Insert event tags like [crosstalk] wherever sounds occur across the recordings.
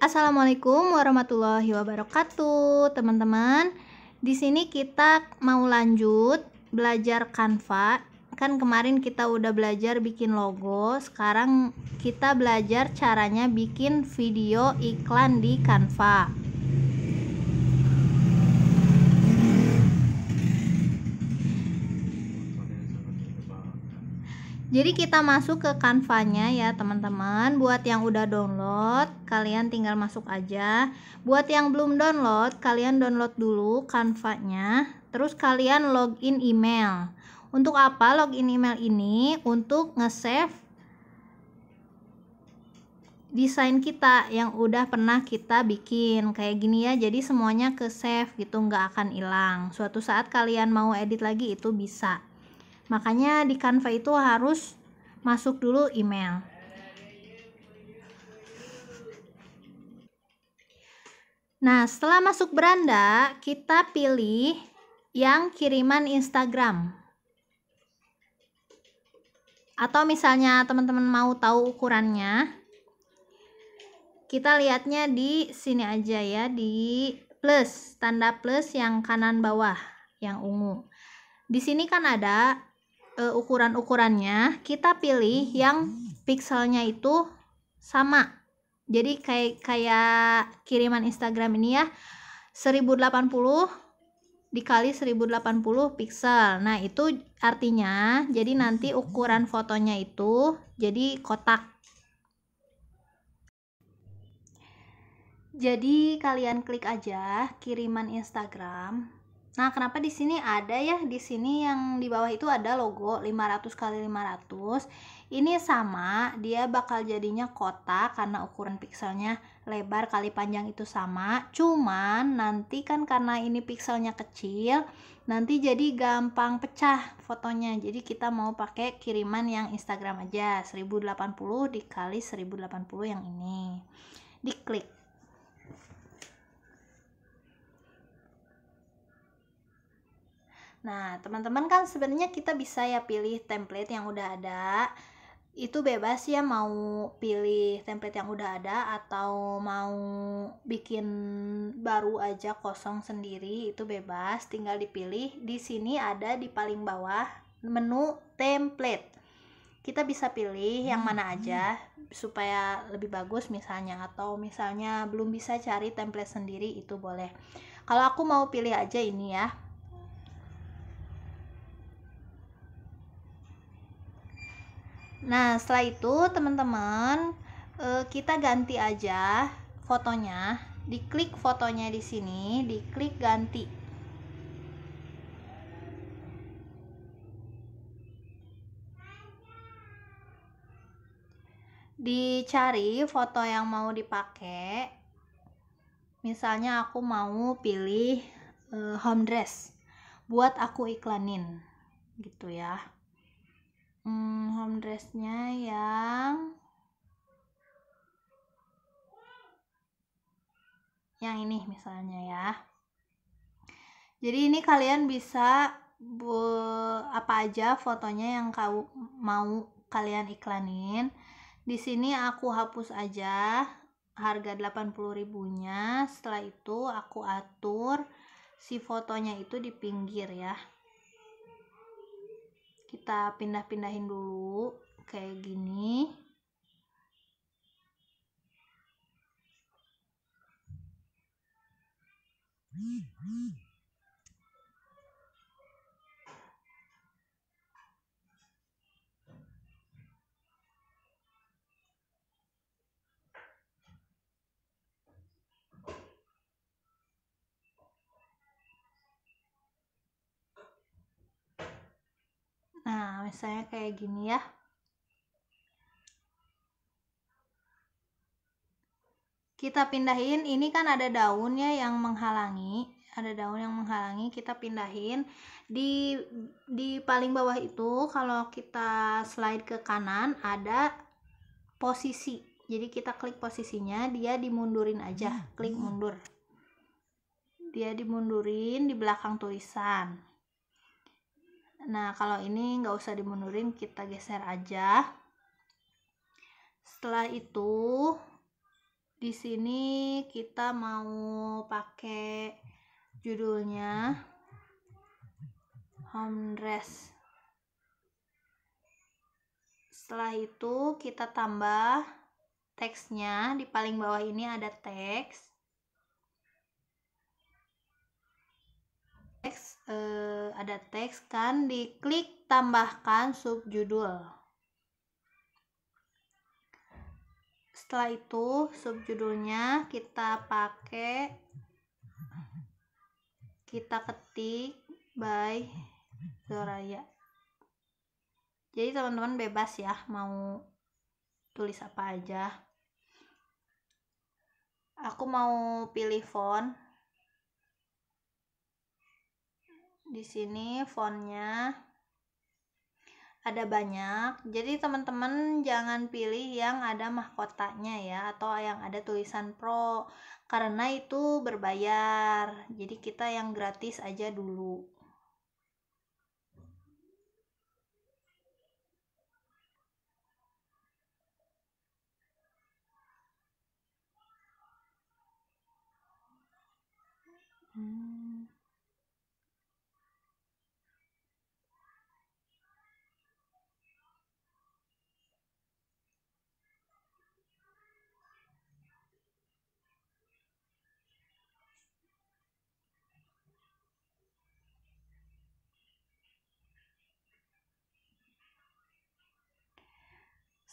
Assalamualaikum warahmatullahi wabarakatuh, teman-teman. Di sini kita mau lanjut belajar Canva. Kan kemarin kita udah belajar bikin logo, sekarang kita belajar caranya bikin video iklan di Canva. Jadi kita masuk ke kanvanya ya teman-teman. Buat yang udah download, kalian tinggal masuk aja. Buat yang belum download, kalian download dulu kanvanya terus kalian login email. Untuk apa login email ini? Untuk nge-save desain kita yang udah pernah kita bikin kayak gini ya jadi semuanya ke save gitu nggak akan hilang suatu saat kalian mau edit lagi itu bisa makanya di Canva itu harus masuk dulu email nah setelah masuk beranda kita pilih yang kiriman Instagram atau misalnya teman-teman mau tahu ukurannya kita lihatnya di sini aja ya di plus tanda plus yang kanan bawah yang ungu di sini kan ada uh, ukuran-ukurannya kita pilih hmm. yang pixelnya itu sama jadi kayak kayak kiriman Instagram ini ya 1080 dikali 1080 pixel nah itu artinya jadi nanti hmm. ukuran fotonya itu jadi kotak jadi kalian klik aja kiriman Instagram Nah, kenapa di sini ada ya? Di sini yang di bawah itu ada logo 500 kali 500. Ini sama, dia bakal jadinya kotak karena ukuran pikselnya lebar kali panjang itu sama. Cuman nanti kan karena ini pikselnya kecil, nanti jadi gampang pecah fotonya. Jadi kita mau pakai kiriman yang Instagram aja, 1080 dikali 1080 yang ini. Diklik. Nah, teman-teman kan sebenarnya kita bisa ya pilih template yang udah ada. Itu bebas ya mau pilih template yang udah ada atau mau bikin baru aja kosong sendiri, itu bebas, tinggal dipilih. Di sini ada di paling bawah menu template. Kita bisa pilih yang mana hmm. aja supaya lebih bagus misalnya atau misalnya belum bisa cari template sendiri itu boleh. Kalau aku mau pilih aja ini ya Nah, setelah itu teman-teman uh, kita ganti aja fotonya. Diklik fotonya di sini, diklik ganti. Dicari foto yang mau dipakai. Misalnya aku mau pilih uh, home dress buat aku iklanin gitu ya hmm, home dressnya yang yang ini misalnya ya jadi ini kalian bisa bu, apa aja fotonya yang kau mau kalian iklanin di sini aku hapus aja harga 80 ribunya setelah itu aku atur si fotonya itu di pinggir ya kita pindah-pindahin dulu kayak gini Mm-hmm. misalnya kayak gini ya kita pindahin ini kan ada daunnya yang menghalangi ada daun yang menghalangi kita pindahin di di paling bawah itu kalau kita slide ke kanan ada posisi jadi kita klik posisinya dia dimundurin aja hmm, klik hmm. mundur dia dimundurin di belakang tulisan Nah, kalau ini nggak usah dimundurin, kita geser aja. Setelah itu, di sini kita mau pakai judulnya home dress. Setelah itu, kita tambah teksnya. Di paling bawah ini ada teks. teks eh, ada teks kan diklik tambahkan subjudul setelah itu subjudulnya kita pakai kita ketik by Zoraya jadi teman-teman bebas ya mau tulis apa aja aku mau pilih font di sini fontnya ada banyak jadi teman-teman jangan pilih yang ada mahkotanya ya atau yang ada tulisan pro karena itu berbayar jadi kita yang gratis aja dulu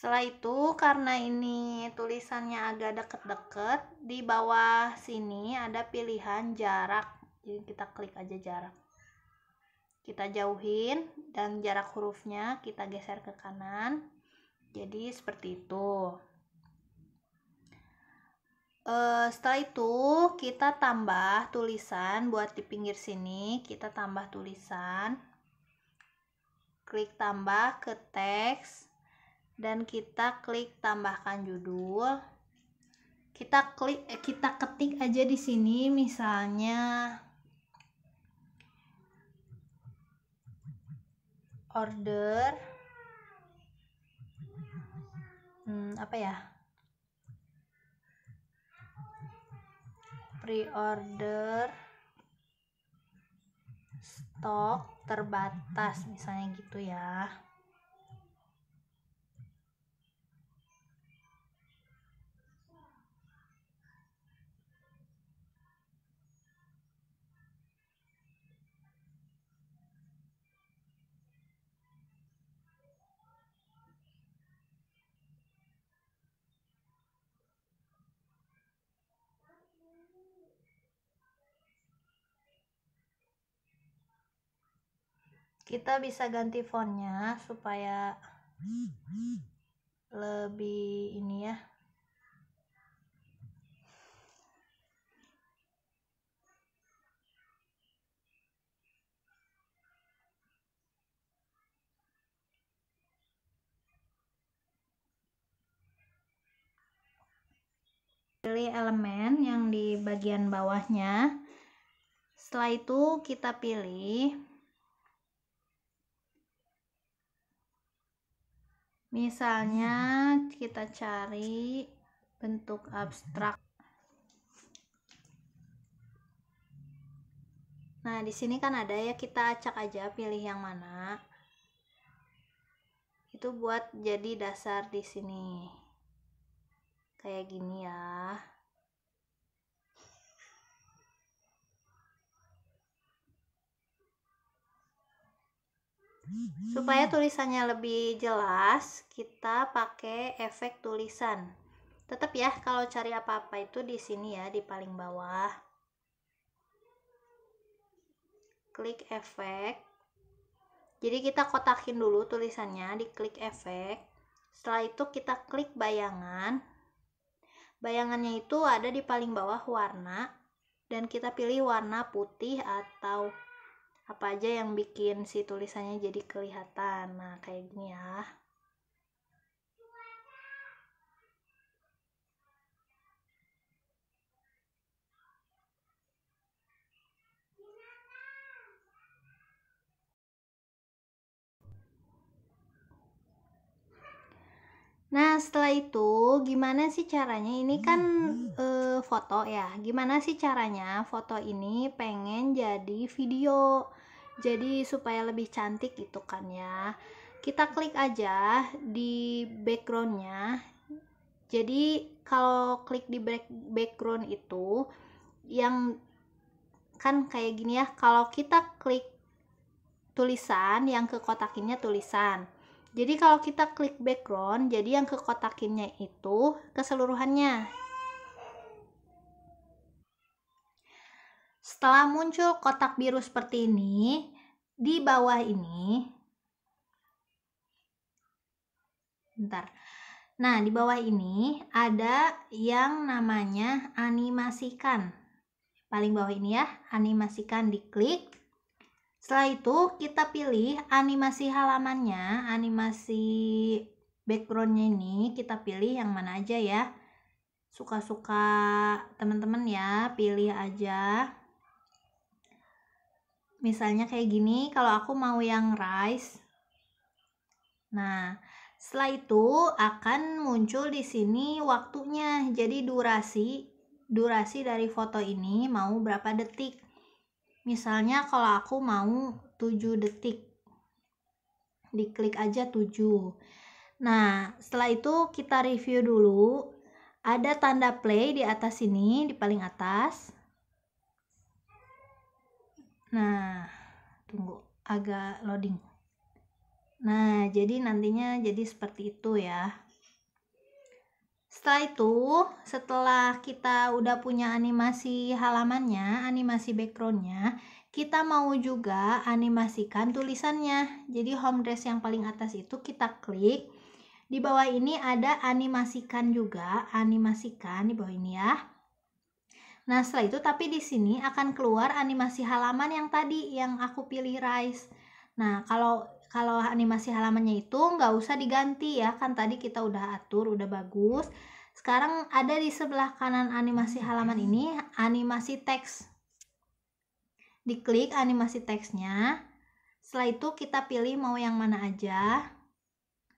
setelah itu karena ini tulisannya agak deket-deket di bawah sini ada pilihan jarak jadi kita klik aja jarak kita jauhin dan jarak hurufnya kita geser ke kanan jadi seperti itu e, setelah itu kita tambah tulisan buat di pinggir sini kita tambah tulisan klik tambah ke teks dan kita klik tambahkan judul kita klik eh, kita ketik aja di sini misalnya order hmm, apa ya pre-order stok terbatas misalnya gitu ya kita bisa ganti fontnya supaya lebih ini ya pilih elemen yang di bagian bawahnya setelah itu kita pilih misalnya hmm. kita cari bentuk abstrak nah di sini kan ada ya kita acak aja pilih yang mana itu buat jadi dasar di sini kayak gini ya Supaya tulisannya lebih jelas, kita pakai efek tulisan. Tetap ya, kalau cari apa-apa itu di sini ya, di paling bawah. Klik efek. Jadi kita kotakin dulu tulisannya, di klik efek. Setelah itu kita klik bayangan. Bayangannya itu ada di paling bawah warna dan kita pilih warna putih atau apa aja yang bikin si tulisannya jadi kelihatan nah kayak gini ya Nah, setelah itu gimana sih caranya? Ini kan e, foto ya gimana sih caranya foto ini pengen jadi video jadi supaya lebih cantik gitu kan ya kita klik aja di backgroundnya jadi kalau klik di background itu yang kan kayak gini ya kalau kita klik tulisan yang ke kotakinnya tulisan jadi kalau kita klik background jadi yang ke kotakinnya itu keseluruhannya Setelah muncul kotak biru seperti ini, di bawah ini, bentar. Nah, di bawah ini ada yang namanya animasikan. Paling bawah ini ya, animasikan diklik. Setelah itu kita pilih animasi halamannya, animasi backgroundnya ini kita pilih yang mana aja ya. Suka-suka teman-teman ya, pilih aja misalnya kayak gini kalau aku mau yang rice nah setelah itu akan muncul di sini waktunya jadi durasi durasi dari foto ini mau berapa detik misalnya kalau aku mau 7 detik diklik aja 7 nah setelah itu kita review dulu ada tanda play di atas sini di paling atas nah tunggu agak loading nah jadi nantinya jadi seperti itu ya setelah itu setelah kita udah punya animasi halamannya animasi backgroundnya kita mau juga animasikan tulisannya jadi home dress yang paling atas itu kita klik di bawah ini ada animasikan juga animasikan di bawah ini ya Nah, setelah itu tapi di sini akan keluar animasi halaman yang tadi yang aku pilih Rise. Nah, kalau kalau animasi halamannya itu nggak usah diganti ya, kan tadi kita udah atur, udah bagus. Sekarang ada di sebelah kanan animasi hmm, halaman ini animasi teks. Diklik animasi teksnya. Setelah itu kita pilih mau yang mana aja.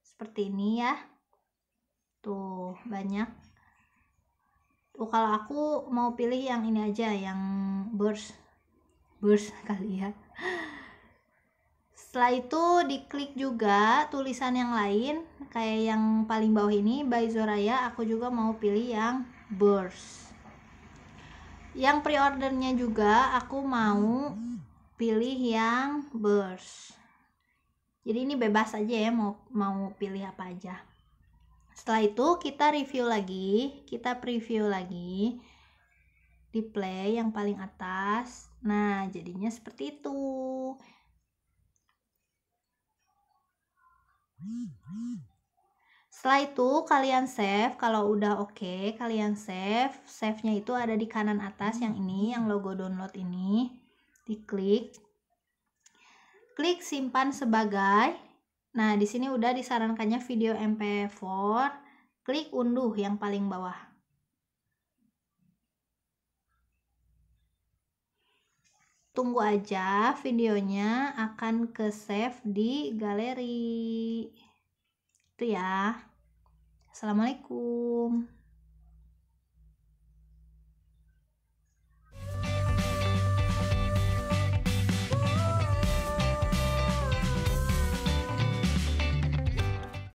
Seperti ini ya. Tuh, banyak. Oh, kalau aku mau pilih yang ini aja yang burst burst [laughs] kali ya setelah itu diklik juga tulisan yang lain kayak yang paling bawah ini by Zoraya aku juga mau pilih yang burst yang pre-ordernya juga aku mau pilih yang burst jadi ini bebas aja ya mau mau pilih apa aja setelah itu kita review lagi kita preview lagi di play yang paling atas nah jadinya seperti itu setelah itu kalian save kalau udah oke okay, kalian save save nya itu ada di kanan atas yang ini yang logo download ini diklik klik simpan sebagai Nah, di sini udah disarankannya video MP4, klik unduh yang paling bawah. Tunggu aja videonya akan ke save di galeri. Itu ya. Assalamualaikum.